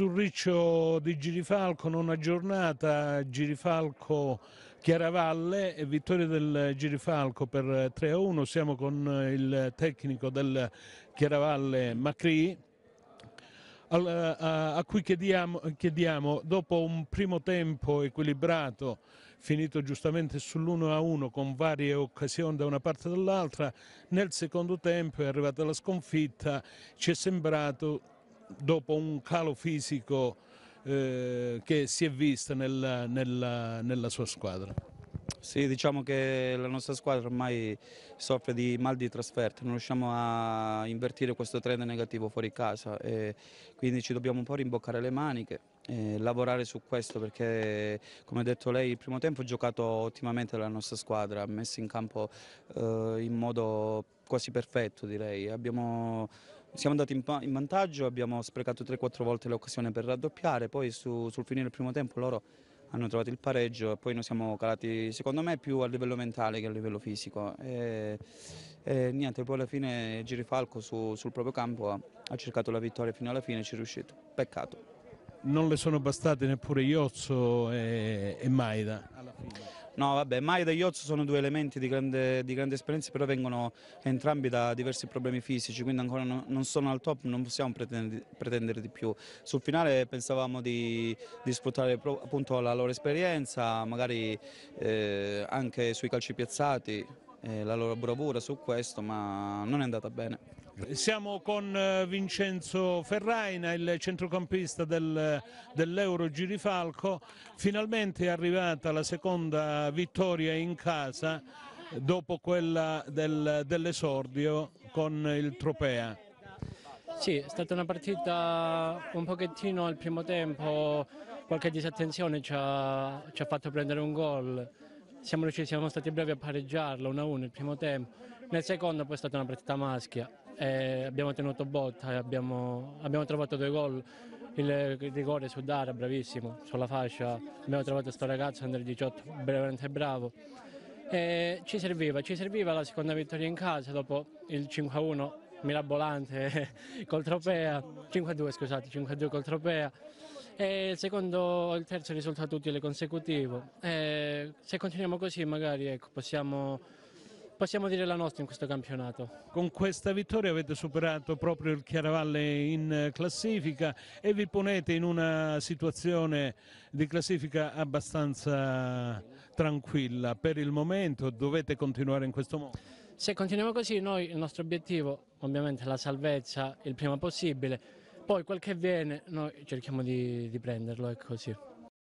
sul riccio di Girifalco non aggiornata, Girifalco Chiaravalle e vittoria del Girifalco per 3-1, siamo con il tecnico del Chiaravalle Macri a cui chiediamo, chiediamo dopo un primo tempo equilibrato finito giustamente sull'1-1 con varie occasioni da una parte e dall'altra, nel secondo tempo è arrivata la sconfitta, ci è sembrato dopo un calo fisico eh, che si è visto nella, nella, nella sua squadra. Sì, diciamo che la nostra squadra ormai soffre di mal di trasferta, non riusciamo a invertire questo trend negativo fuori casa, quindi ci dobbiamo un po' rimboccare le maniche e lavorare su questo perché come ha detto lei il primo tempo ha giocato ottimamente la nostra squadra, ha messo in campo eh, in modo quasi perfetto direi, abbiamo siamo andati in, vantaggio, abbiamo sprecato 3-4 volte l'occasione per raddoppiare, poi su, sul finire del primo tempo loro hanno trovato il pareggio e poi noi siamo calati secondo me più a livello mentale che a livello fisico e, e niente poi alla fine Girifalco su, sul proprio campo ha, ha, cercato la vittoria fino alla fine e ci è riuscito, peccato non le sono bastate neppure Iozzo e, e Maida No, vabbè, Maio e Iozzo sono due elementi di grande, di grande, esperienza, però vengono entrambi da diversi problemi fisici, quindi ancora no, non sono al top, non possiamo pretendere, pretendere di più. Sul finale pensavamo di, di sfruttare pro, appunto la loro esperienza, magari eh, anche sui calci piazzati, eh, la loro bravura su questo, ma non è andata bene. Siamo con eh, Vincenzo Ferraina, il centrocampista del, dell'Euro Girifalco. Finalmente è arrivata la seconda vittoria in casa dopo quella del, dell'esordio con il Tropea. Sì, è stata una partita un pochettino al primo tempo, qualche disattenzione ci ha, ci ha fatto prendere un gol. Siamo, riusciti, siamo stati bravi a pareggiarlo 1-1 il primo tempo, nel secondo poi è stata una partita maschia eh, abbiamo tenuto botta, abbiamo, abbiamo trovato due gol, il rigore su Dara, bravissimo, sulla fascia, abbiamo trovato questo ragazzo under 18, veramente bravo. E ci serviva, ci serviva la seconda vittoria in casa dopo il 5-1 mirabolante col Tropea, 5-2 scusate, 5-2 col Tropea. E il secondo il terzo risultato utile consecutivo. E eh, se continuiamo così magari ecco, possiamo possiamo dire la nostra in questo campionato. Con questa vittoria avete superato proprio il Chiaravalle in eh, classifica e vi ponete in una situazione di classifica abbastanza tranquilla per il momento, dovete continuare in questo modo? Se continuiamo così noi il nostro obiettivo ovviamente è la salvezza il prima possibile, poi quel che viene noi cerchiamo di, di prenderlo, è così.